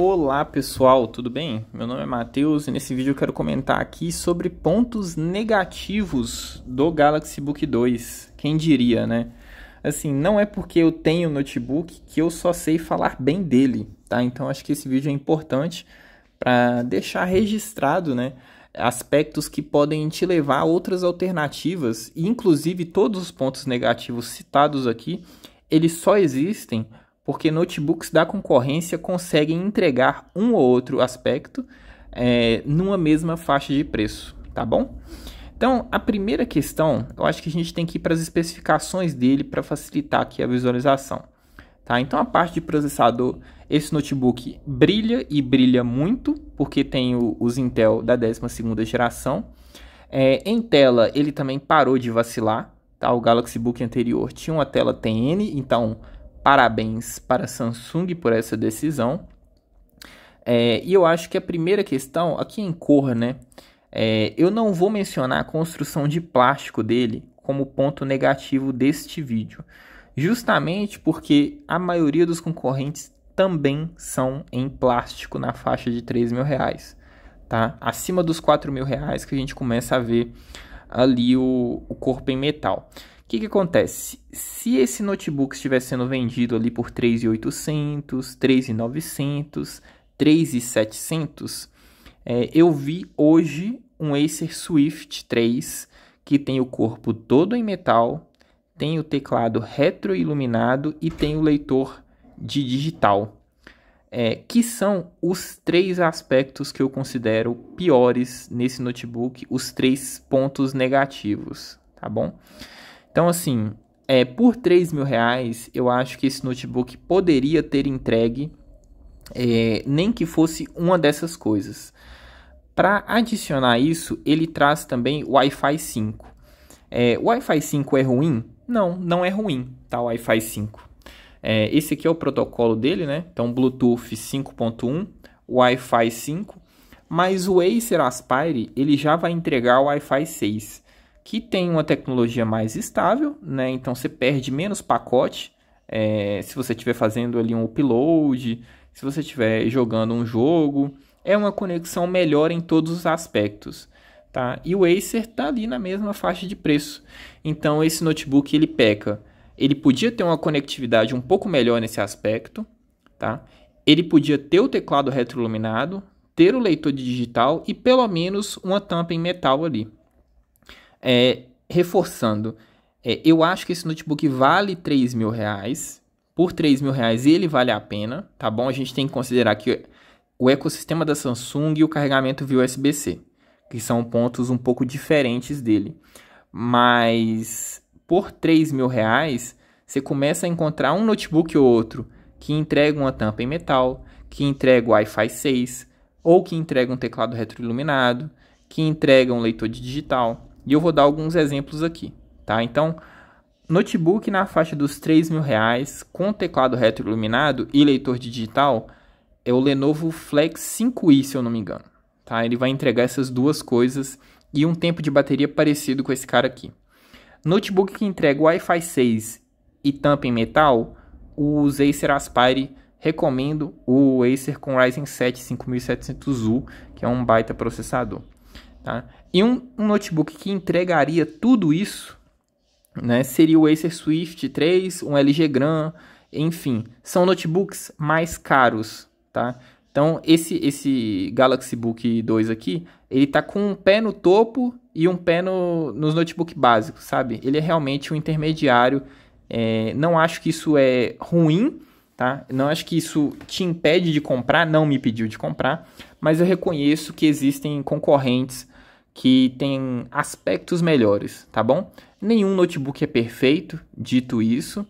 Olá pessoal, tudo bem? Meu nome é Matheus e nesse vídeo eu quero comentar aqui sobre pontos negativos do Galaxy Book 2. Quem diria, né? Assim, não é porque eu tenho notebook que eu só sei falar bem dele, tá? Então acho que esse vídeo é importante para deixar registrado, né? Aspectos que podem te levar a outras alternativas, e inclusive todos os pontos negativos citados aqui, eles só existem porque notebooks da concorrência conseguem entregar um ou outro aspecto é, numa mesma faixa de preço, tá bom? Então, a primeira questão, eu acho que a gente tem que ir para as especificações dele para facilitar aqui a visualização. Tá? Então, a parte de processador, esse notebook brilha e brilha muito, porque tem o, os Intel da 12ª geração. É, em tela, ele também parou de vacilar. Tá? O Galaxy Book anterior tinha uma tela TN, então Parabéns para a Samsung por essa decisão. É, e eu acho que a primeira questão, aqui em cor, né? É, eu não vou mencionar a construção de plástico dele como ponto negativo deste vídeo, justamente porque a maioria dos concorrentes também são em plástico na faixa de 3 mil reais, tá? Acima dos 4 mil reais que a gente começa a ver ali o, o corpo em metal que, que acontece? Se esse notebook estivesse sendo vendido ali por 3,800, 3,900, 3,700, é, eu vi hoje um Acer Swift 3 que tem o corpo todo em metal, tem o teclado retroiluminado e tem o leitor de digital. É, que são os três aspectos que eu considero piores nesse notebook, os três pontos negativos, tá bom? Então, assim, é, por 3 mil reais, eu acho que esse notebook poderia ter entregue, é, nem que fosse uma dessas coisas. Para adicionar isso, ele traz também Wi-Fi 5. É, Wi-Fi 5 é ruim? Não, não é ruim, tá? Wi-Fi 5. É, esse aqui é o protocolo dele, né? Então, Bluetooth 5.1, Wi-Fi 5. Mas o Acer Aspire, ele já vai entregar o Wi-Fi 6 que tem uma tecnologia mais estável, né? Então você perde menos pacote é, se você estiver fazendo ali um upload, se você estiver jogando um jogo, é uma conexão melhor em todos os aspectos, tá? E o Acer tá ali na mesma faixa de preço. Então esse notebook ele peca. Ele podia ter uma conectividade um pouco melhor nesse aspecto, tá? Ele podia ter o teclado retroiluminado, ter o leitor digital e pelo menos uma tampa em metal ali. É, reforçando, é, eu acho que esse notebook vale 3 mil reais. Por 3 mil reais ele vale a pena, tá bom? A gente tem que considerar que o ecossistema da Samsung e o carregamento via USB-C, que são pontos um pouco diferentes dele. Mas por 3 mil reais, você começa a encontrar um notebook ou outro que entrega uma tampa em metal, que entrega o Wi-Fi 6, ou que entrega um teclado retroiluminado, que entrega um leitor de digital. E eu vou dar alguns exemplos aqui, tá? Então, notebook na faixa dos 3 mil reais, com teclado retroiluminado e leitor digital, é o Lenovo Flex 5i, se eu não me engano. Tá? Ele vai entregar essas duas coisas e um tempo de bateria parecido com esse cara aqui. Notebook que entrega Wi-Fi 6 e tampa em metal, o Acer Aspire recomendo o Acer com Ryzen 7 5700U, que é um baita processador. Tá? E um, um notebook que entregaria tudo isso né, seria o Acer Swift 3, um LG Gran, enfim, são notebooks mais caros, tá? Então esse esse Galaxy Book 2 aqui, ele tá com um pé no topo e um pé no, nos notebooks básicos, sabe? Ele é realmente um intermediário. É, não acho que isso é ruim, tá? Não acho que isso te impede de comprar, não me pediu de comprar, mas eu reconheço que existem concorrentes que têm aspectos melhores, tá bom? Nenhum notebook é perfeito, dito isso,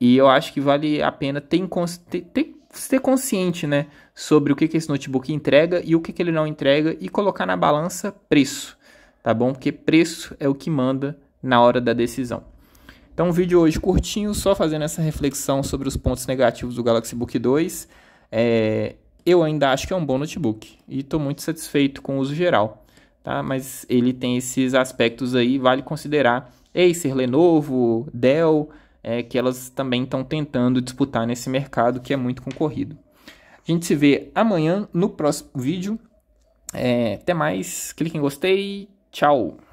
e eu acho que vale a pena ter, ter, ter ser consciente, né, sobre o que, que esse notebook entrega e o que, que ele não entrega e colocar na balança preço, tá bom? Porque preço é o que manda na hora da decisão. Então, um vídeo hoje curtinho, só fazendo essa reflexão sobre os pontos negativos do Galaxy Book 2. É, eu ainda acho que é um bom notebook e estou muito satisfeito com o uso geral, tá? Mas ele tem esses aspectos aí, vale considerar Acer, Lenovo, Dell, é, que elas também estão tentando disputar nesse mercado que é muito concorrido. A gente se vê amanhã no próximo vídeo. É, até mais, clique em gostei, tchau!